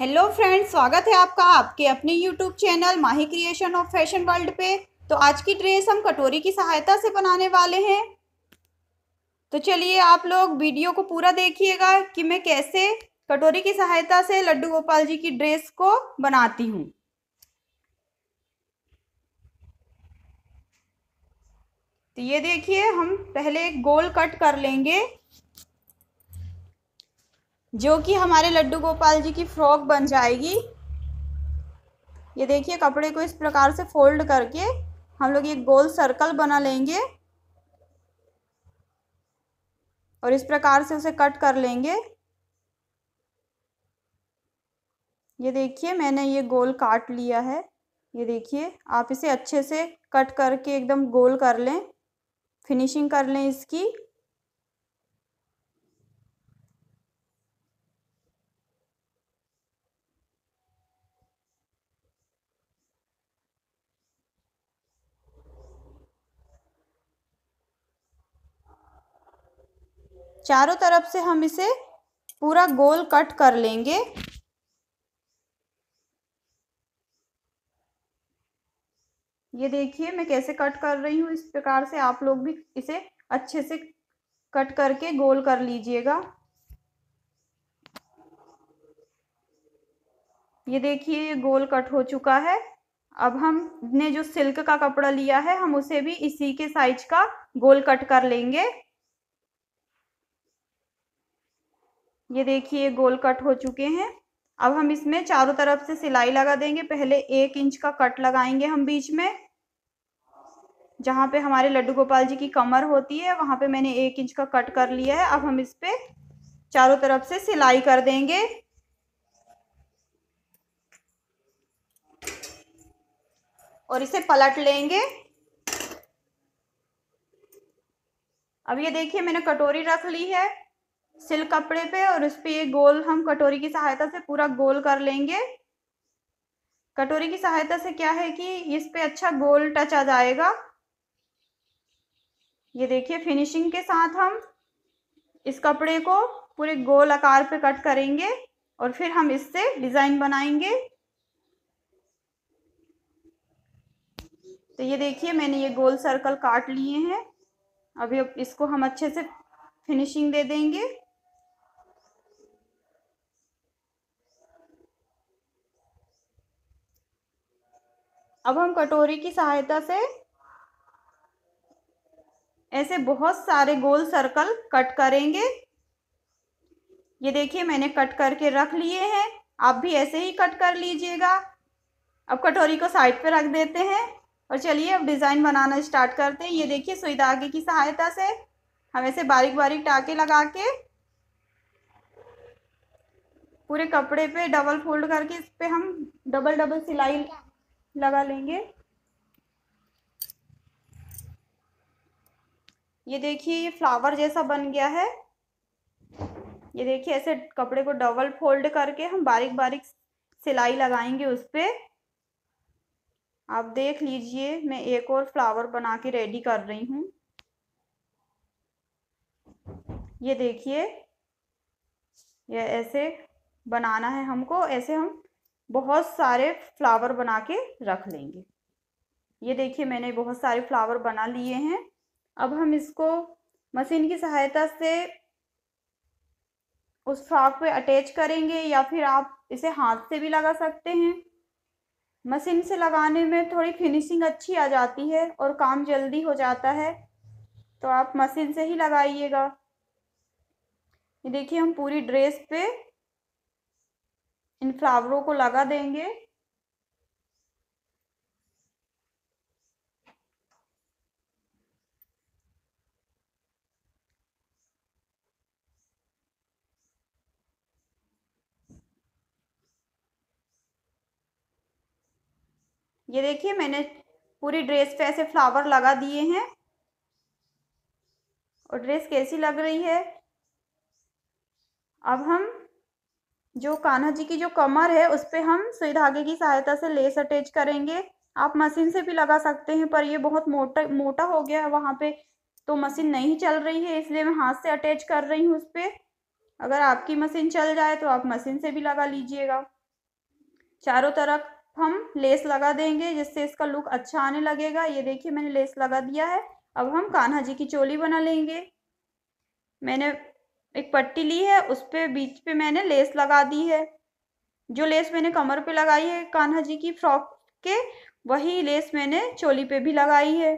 hello friends स्वागत है आपका आपके अपने YouTube channel Mahi creation of fashion world पे तो आज की ड्रेस हम कटोरी की सहायता से बनाने वाले हैं तो चलिए आप लोग वीडियो को पूरा देखिएगा कि मैं कैसे कटोरी की सहायता से लड्डू गोपाल जी की ड्रेस को बनाती हूँ तो ये देखिए हम पहले एक गोल कट कर लेंगे जो कि हमारे लड्डू गोपाल जी की फ्रॉक बन जाएगी ये देखिए कपड़े को इस प्रकार से फोल्ड करके हम लोग ये गोल सर्कल बना लेंगे और इस प्रकार से उसे कट कर लेंगे ये देखिए मैंने ये गोल काट लिया है ये देखिए आप इसे अच्छे से कट करके एकदम गोल कर लें फिनिशिंग कर लें इसकी चारों तरफ से हम इसे पूरा गोल कट कर लेंगे ये देखिए मैं कैसे कट कर रही हूँ इस प्रकार से आप लोग भी इसे अच्छे से कट करके गोल कर लीजिएगा ये देखिए ये गोल कट हो चुका है अब हमने जो सिल्क का कपड़ा लिया है हम उसे भी इसी के साइज का गोल कट कर लेंगे ये देखिए गोल कट हो चुके हैं अब हम इसमें चारों तरफ से सिलाई लगा देंगे पहले एक इंच का कट लगाएंगे हम बीच में जहां पे हमारे लड्डू गोपाल जी की कमर होती है वहां पे मैंने एक इंच का कट कर लिया है अब हम इस पे चारों तरफ से सिलाई कर देंगे और इसे पलट लेंगे अब ये देखिए मैंने कटोरी रख ली है सिल्क कपड़े पे और उस पर ये गोल हम कटोरी की सहायता से पूरा गोल कर लेंगे कटोरी की सहायता से क्या है कि इस पे अच्छा गोल टच आ जाएगा ये देखिए फिनिशिंग के साथ हम इस कपड़े को पूरे गोल आकार पे कट करेंगे और फिर हम इससे डिजाइन बनाएंगे तो ये देखिए मैंने ये गोल सर्कल काट लिए हैं अभी अब इसको हम अच्छे से फिनिशिंग दे देंगे अब हम कटोरी की सहायता से ऐसे बहुत सारे गोल सर्कल कट करेंगे ये देखिए मैंने कट करके रख लिए हैं आप भी ऐसे ही कट कर लीजिएगा अब कटोरी को साइड पे रख देते हैं और चलिए अब डिज़ाइन बनाना स्टार्ट करते हैं ये देखिए सुई धागे की सहायता से हम ऐसे बारीक बारीक टाके लगा के पूरे कपड़े पे डबल फोल्ड करके इस पर हम डबल डबल सिलाई लगा लेंगे ये देखिए ये फ्लावर जैसा बन गया है ये देखिए ऐसे कपड़े को डबल फोल्ड करके हम बारीक बारीक सिलाई लगाएंगे उस पर आप देख लीजिए मैं एक और फ्लावर बना के रेडी कर रही हूँ ये देखिए ये ऐसे बनाना है हमको ऐसे हम बहुत सारे फ्लावर बना के रख लेंगे ये देखिए मैंने बहुत सारे फ्लावर बना लिए हैं अब हम इसको मशीन की सहायता से उस फ्रॉक पे अटैच करेंगे या फिर आप इसे हाथ से भी लगा सकते हैं मशीन से लगाने में थोड़ी फिनिशिंग अच्छी आ जाती है और काम जल्दी हो जाता है तो आप मशीन से ही लगाइएगा ये देखिए हम पूरी ड्रेस पे इन फ्लावरों को लगा देंगे ये देखिए मैंने पूरी ड्रेस पे ऐसे फ्लावर लगा दिए हैं और ड्रेस कैसी लग रही है अब हम जो कान्हा जी की जो कमर है उस पर हम सुई धागे की सहायता से लेस अटैच करेंगे आप मशीन से भी लगा सकते हैं पर ये बहुत मोटा मोटा हो गया है वहाँ पे तो मशीन नहीं चल रही है इसलिए मैं हाथ से अटैच कर रही हूँ उस पर अगर आपकी मशीन चल जाए तो आप मशीन से भी लगा लीजिएगा चारों तरफ हम लेस लगा देंगे जिससे इसका लुक अच्छा आने लगेगा ये देखिए मैंने लेस लगा दिया है अब हम कान्हा जी की चोली बना लेंगे मैंने एक पट्टी ली है उस पर बीच पे मैंने लेस लगा दी है जो लेस मैंने कमर पे लगाई है कान्हा जी की फ्रॉक के वही लेस मैंने चोली पे भी लगाई है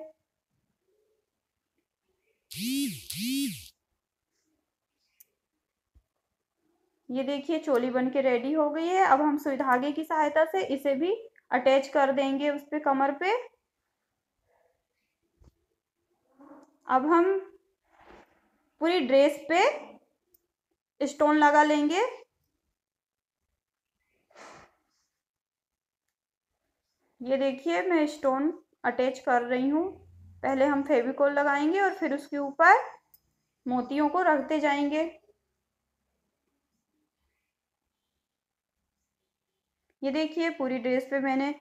ये देखिए चोली बन के रेडी हो गई है अब हम सुई धागे की सहायता से इसे भी अटैच कर देंगे उस पे कमर पे अब हम पूरी ड्रेस पे स्टोन लगा लेंगे ये देखिए मैं स्टोन अटैच कर रही हूँ पहले हम फेविकोल लगाएंगे और फिर उसके ऊपर मोतियों को रखते जाएंगे ये देखिए पूरी ड्रेस पे मैंने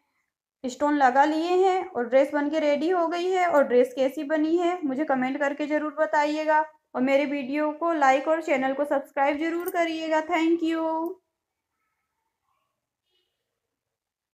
स्टोन लगा लिए हैं और ड्रेस बनके रेडी हो गई है और ड्रेस कैसी बनी है मुझे कमेंट करके ज़रूर बताइएगा और मेरे वीडियो को लाइक और चैनल को सब्सक्राइब जरूर करिएगा थैंक यू